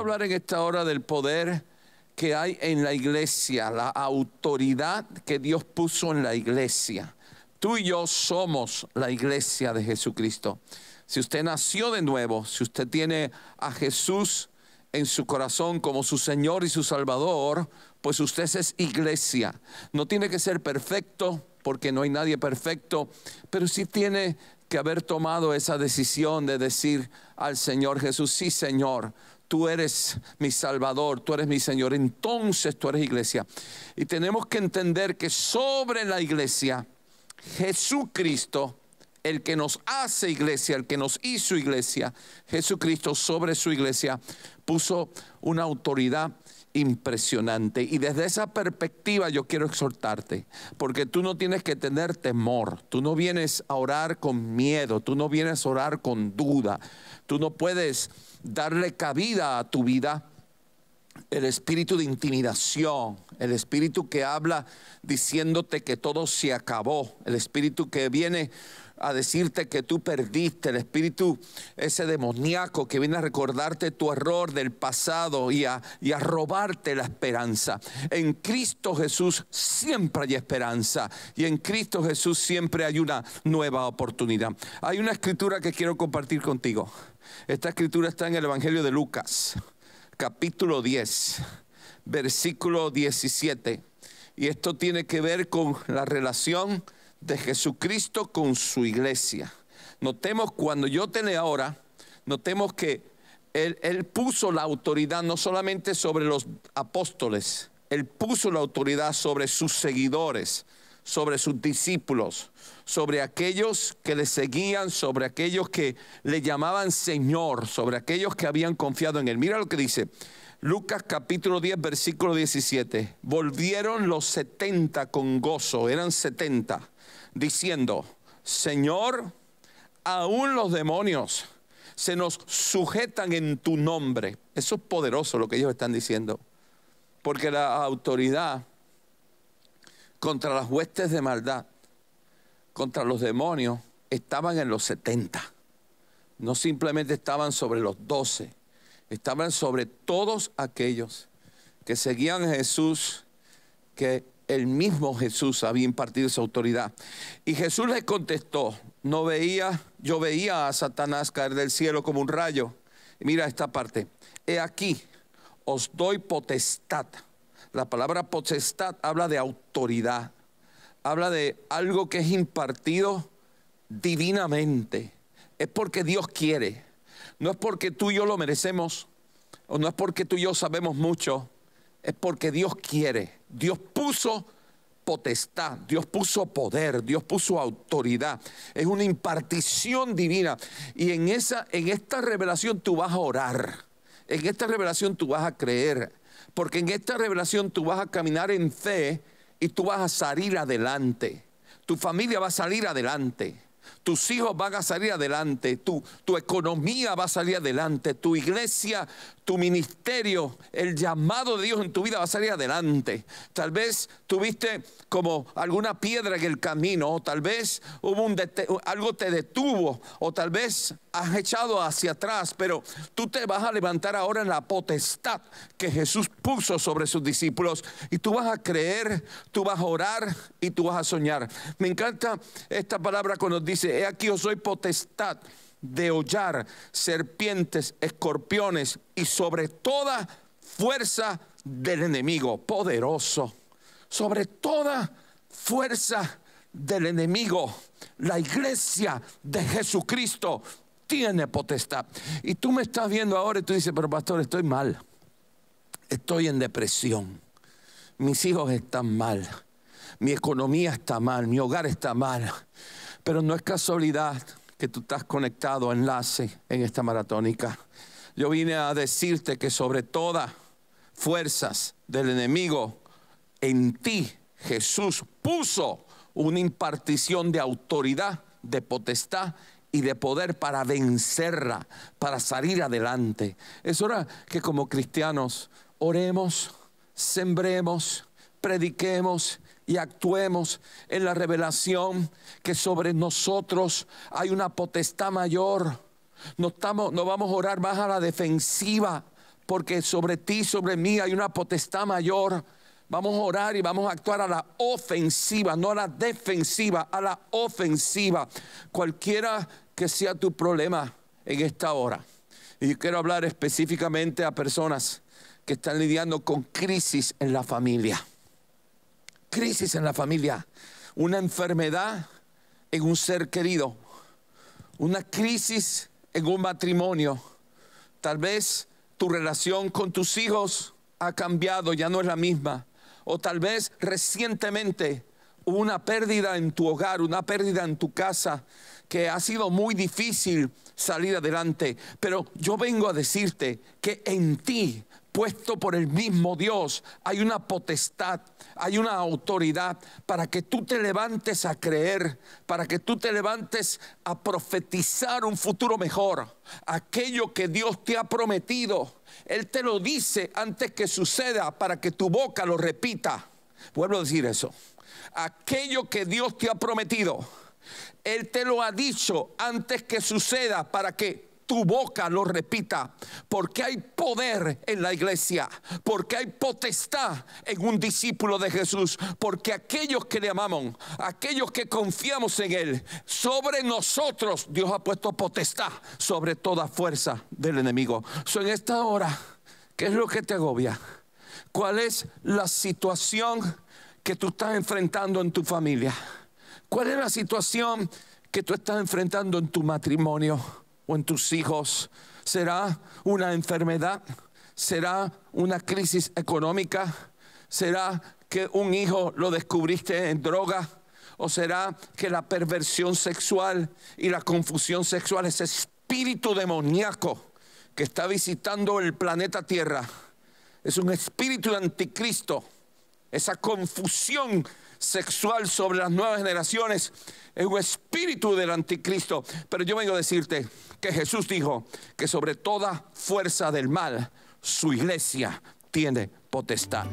hablar en esta hora del poder que hay en la iglesia, la autoridad que Dios puso en la iglesia. Tú y yo somos la iglesia de Jesucristo. Si usted nació de nuevo, si usted tiene a Jesús en su corazón como su Señor y su Salvador, pues usted es iglesia. No tiene que ser perfecto, porque no hay nadie perfecto, pero sí tiene que haber tomado esa decisión de decir al Señor Jesús, sí Señor, tú eres mi Salvador, tú eres mi Señor, entonces tú eres iglesia. Y tenemos que entender que sobre la iglesia, Jesucristo, el que nos hace iglesia, el que nos hizo iglesia, Jesucristo sobre su iglesia puso una autoridad impresionante. Y desde esa perspectiva yo quiero exhortarte, porque tú no tienes que tener temor, tú no vienes a orar con miedo, tú no vienes a orar con duda, tú no puedes darle cabida a tu vida el espíritu de intimidación, el espíritu que habla diciéndote que todo se acabó, el espíritu que viene a decirte que tú perdiste, el espíritu ese demoníaco que viene a recordarte tu error del pasado y a, y a robarte la esperanza. En Cristo Jesús siempre hay esperanza y en Cristo Jesús siempre hay una nueva oportunidad. Hay una escritura que quiero compartir contigo. Esta escritura está en el Evangelio de Lucas capítulo 10, versículo 17. Y esto tiene que ver con la relación de Jesucristo con su iglesia. Notemos cuando yo leo ahora, notemos que él, él, puso la autoridad no solamente sobre los apóstoles, Él puso la autoridad sobre sus seguidores, sobre sus discípulos, sobre aquellos que le seguían, sobre aquellos que le llamaban Señor, sobre aquellos que habían confiado en Él. Mira lo que dice Lucas capítulo 10, versículo 17. Volvieron los 70 con gozo, eran 70, diciendo, Señor, aún los demonios se nos sujetan en tu nombre. Eso es poderoso lo que ellos están diciendo, porque la autoridad contra las huestes de maldad, contra los demonios, estaban en los 70. No simplemente estaban sobre los 12, estaban sobre todos aquellos que seguían a Jesús, que el mismo Jesús había impartido esa autoridad. Y Jesús le contestó, no veía, yo veía a Satanás caer del cielo como un rayo. mira esta parte, he aquí, os doy potestad la palabra potestad habla de autoridad, habla de algo que es impartido divinamente. Es porque Dios quiere, no es porque tú y yo lo merecemos, o no es porque tú y yo sabemos mucho, es porque Dios quiere. Dios puso potestad, Dios puso poder, Dios puso autoridad. Es una impartición divina. Y en, esa, en esta revelación tú vas a orar. En esta revelación tú vas a creer. Porque en esta revelación tú vas a caminar en fe y tú vas a salir adelante. Tu familia va a salir adelante. Tus hijos van a salir adelante, tu, tu economía va a salir adelante, tu iglesia, tu ministerio, el llamado de Dios en tu vida va a salir adelante. Tal vez tuviste como alguna piedra en el camino, o tal vez hubo un algo te detuvo, o tal vez has echado hacia atrás, pero tú te vas a levantar ahora en la potestad que Jesús puso sobre sus discípulos y tú vas a creer, tú vas a orar y tú vas a soñar. Me encanta esta palabra cuando dice, he aquí yo soy potestad de hollar serpientes, escorpiones y sobre toda fuerza del enemigo, poderoso, sobre toda fuerza del enemigo. La iglesia de Jesucristo tiene potestad. Y tú me estás viendo ahora y tú dices, pero pastor, estoy mal. Estoy en depresión. Mis hijos están mal. Mi economía está mal. Mi hogar está mal pero no es casualidad que tú estás conectado a enlace en esta maratónica. Yo vine a decirte que sobre todas fuerzas del enemigo, en ti Jesús puso una impartición de autoridad, de potestad y de poder para vencerla, para salir adelante. Es hora que como cristianos oremos, sembremos, prediquemos y actuemos en la revelación que sobre nosotros hay una potestad mayor. No, estamos, no vamos a orar más a la defensiva, porque sobre ti, sobre mí hay una potestad mayor. Vamos a orar y vamos a actuar a la ofensiva, no a la defensiva, a la ofensiva. Cualquiera que sea tu problema en esta hora. Y quiero hablar específicamente a personas que están lidiando con crisis en la familia crisis en la familia, una enfermedad en un ser querido, una crisis en un matrimonio. Tal vez tu relación con tus hijos ha cambiado, ya no es la misma. O tal vez recientemente hubo una pérdida en tu hogar, una pérdida en tu casa, que ha sido muy difícil salir adelante. Pero yo vengo a decirte que en ti puesto por el mismo Dios. Hay una potestad, hay una autoridad para que tú te levantes a creer, para que tú te levantes a profetizar un futuro mejor. Aquello que Dios te ha prometido, Él te lo dice antes que suceda para que tu boca lo repita. Vuelvo a decir eso. Aquello que Dios te ha prometido, Él te lo ha dicho antes que suceda para que tu boca lo repita, porque hay poder en la iglesia, porque hay potestad en un discípulo de Jesús, porque aquellos que le amamos, aquellos que confiamos en Él, sobre nosotros Dios ha puesto potestad sobre toda fuerza del enemigo. en esta hora, ¿qué es lo que te agobia? ¿Cuál es la situación que tú estás enfrentando en tu familia? ¿Cuál es la situación que tú estás enfrentando en tu matrimonio? o en tus hijos? ¿Será una enfermedad? ¿Será una crisis económica? ¿Será que un hijo lo descubriste en droga? ¿O será que la perversión sexual y la confusión sexual, ese espíritu demoníaco que está visitando el planeta Tierra, es un espíritu anticristo? esa confusión sexual sobre las nuevas generaciones es un espíritu del anticristo. Pero yo vengo a decirte que Jesús dijo que sobre toda fuerza del mal su iglesia tiene potestad.